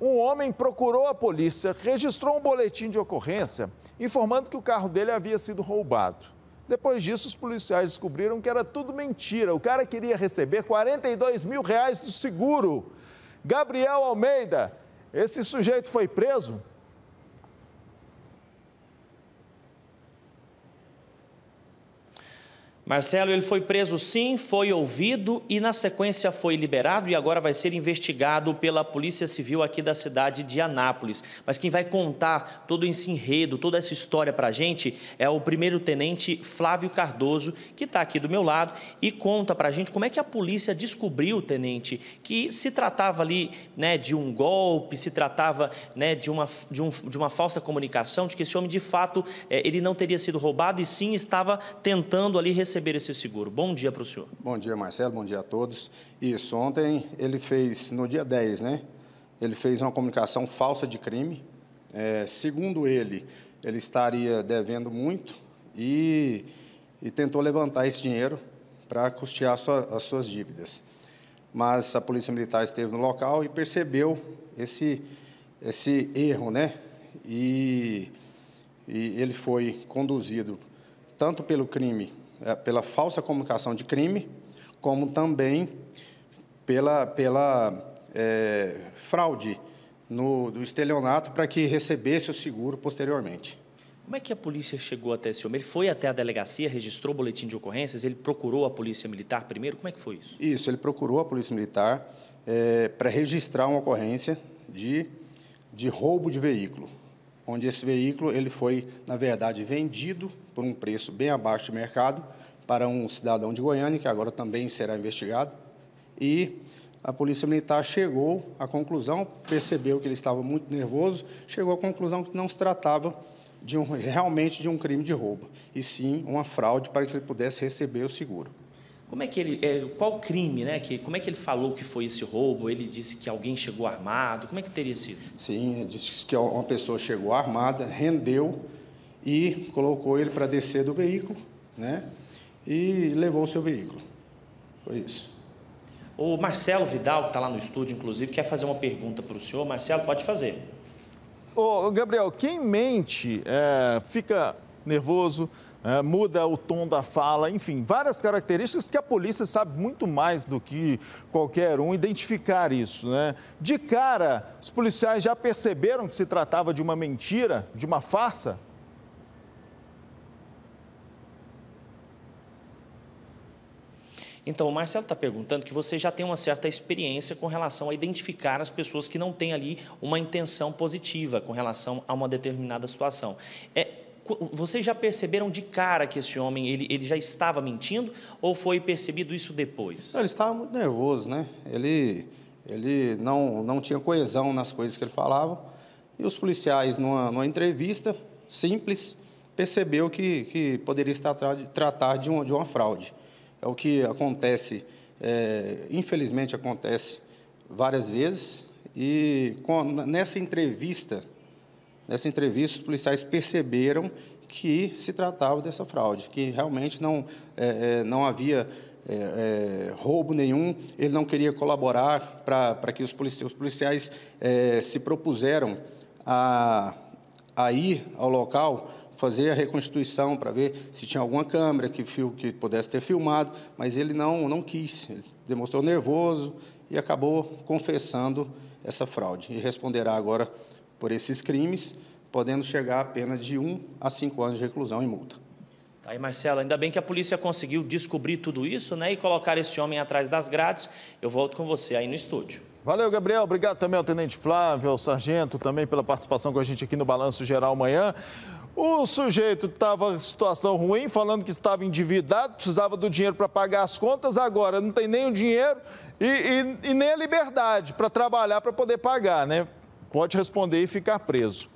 um homem procurou a polícia, registrou um boletim de ocorrência informando que o carro dele havia sido roubado. Depois disso, os policiais descobriram que era tudo mentira. O cara queria receber 42 mil reais do seguro. Gabriel Almeida, esse sujeito foi preso? Marcelo, ele foi preso sim, foi ouvido e na sequência foi liberado e agora vai ser investigado pela Polícia Civil aqui da cidade de Anápolis. Mas quem vai contar todo esse enredo, toda essa história para a gente é o primeiro-tenente Flávio Cardoso, que está aqui do meu lado e conta para a gente como é que a polícia descobriu, tenente, que se tratava ali né, de um golpe, se tratava né, de, uma, de, um, de uma falsa comunicação, de que esse homem de fato é, ele não teria sido roubado e sim estava tentando ali receber receber esse seguro? Bom dia para o senhor. Bom dia, Marcelo. Bom dia a todos. Isso, ontem ele fez, no dia 10, né? Ele fez uma comunicação falsa de crime. É, segundo ele, ele estaria devendo muito e, e tentou levantar esse dinheiro para custear sua, as suas dívidas. Mas a Polícia Militar esteve no local e percebeu esse, esse erro, né? E, e ele foi conduzido tanto pelo crime é, pela falsa comunicação de crime, como também pela, pela é, fraude no, do estelionato para que recebesse o seguro posteriormente. Como é que a polícia chegou até esse homem? Ele foi até a delegacia, registrou o boletim de ocorrências, ele procurou a polícia militar primeiro? Como é que foi isso? Isso, ele procurou a polícia militar é, para registrar uma ocorrência de, de roubo de veículo, onde esse veículo ele foi, na verdade, vendido por um preço bem abaixo do mercado para um cidadão de Goiânia, que agora também será investigado. E a Polícia Militar chegou à conclusão, percebeu que ele estava muito nervoso, chegou à conclusão que não se tratava de um, realmente de um crime de roubo, e sim uma fraude para que ele pudesse receber o seguro. Como é que ele, é, qual crime, né? Que, como é que ele falou que foi esse roubo? Ele disse que alguém chegou armado. Como é que teria sido? Sim, ele disse que uma pessoa chegou armada, rendeu e colocou ele para descer do veículo, né? E levou o seu veículo. Foi isso. O Marcelo Vidal, que está lá no estúdio, inclusive, quer fazer uma pergunta para o senhor. Marcelo, pode fazer. Ô, Gabriel, quem mente é, fica nervoso, é, muda o tom da fala, enfim, várias características que a polícia sabe muito mais do que qualquer um identificar isso, né? De cara, os policiais já perceberam que se tratava de uma mentira, de uma farsa? Então, o Marcelo está perguntando que você já tem uma certa experiência com relação a identificar as pessoas que não têm ali uma intenção positiva com relação a uma determinada situação. É, vocês já perceberam de cara que esse homem ele, ele já estava mentindo ou foi percebido isso depois? Ele estava muito nervoso, né? Ele, ele não, não tinha coesão nas coisas que ele falava. E os policiais, numa, numa entrevista simples, percebeu que, que poderia estar tratar de, uma, de uma fraude é o que acontece, é, infelizmente acontece várias vezes. E com, nessa entrevista, nessa entrevista, os policiais perceberam que se tratava dessa fraude, que realmente não, é, é não havia é, é, roubo nenhum, ele não queria colaborar para que os policiais, os policiais é, se propuseram a, a ir ao local fazer a reconstituição para ver se tinha alguma câmera que, que pudesse ter filmado, mas ele não, não quis, ele demonstrou nervoso e acabou confessando essa fraude. E responderá agora por esses crimes, podendo chegar a apenas de um a cinco anos de reclusão e multa. Tá aí, Marcelo, ainda bem que a polícia conseguiu descobrir tudo isso né, e colocar esse homem atrás das grades. Eu volto com você aí no estúdio. Valeu, Gabriel. Obrigado também ao Tenente Flávio, ao Sargento, também pela participação com a gente aqui no Balanço Geral amanhã. O sujeito estava em situação ruim, falando que estava endividado, precisava do dinheiro para pagar as contas, agora não tem nem o dinheiro e, e, e nem a liberdade para trabalhar para poder pagar, né? Pode responder e ficar preso.